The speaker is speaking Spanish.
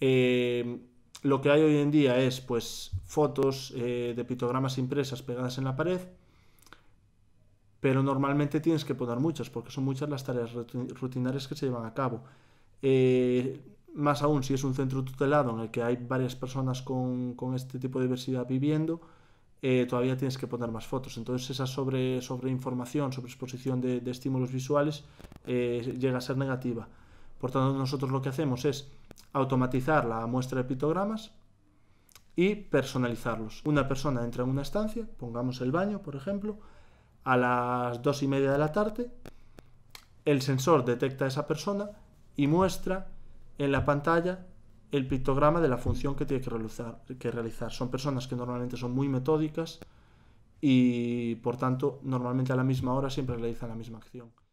Em, lo que hay hoy en día es pues fotos eh, de pictogramas impresas pegadas en la pared, pero normalmente tienes que poner muchas, porque son muchas las tareas rutinarias que se llevan a cabo. Eh, más aún si es un centro tutelado en el que hay varias personas con, este tipo de diversidad viviendo, eh, todavía tienes que poner más fotos. Entonces esa sobre, sobre información, sobre exposición de estímulos visuales llega a ser negativa. Por tanto, nosotros lo que hacemos es automatizar la muestra de pictogramas y personalizarlos. Una persona entra en una estancia, pongamos el baño, por ejemplo, a las dos y media de la tarde, el sensor detecta a esa persona y muestra en la pantalla el pictograma de la función que tiene que realizar, que realizar. Son personas que normalmente son muy metódicas y por tanto normalmente a la misma hora siempre realizan la misma acción.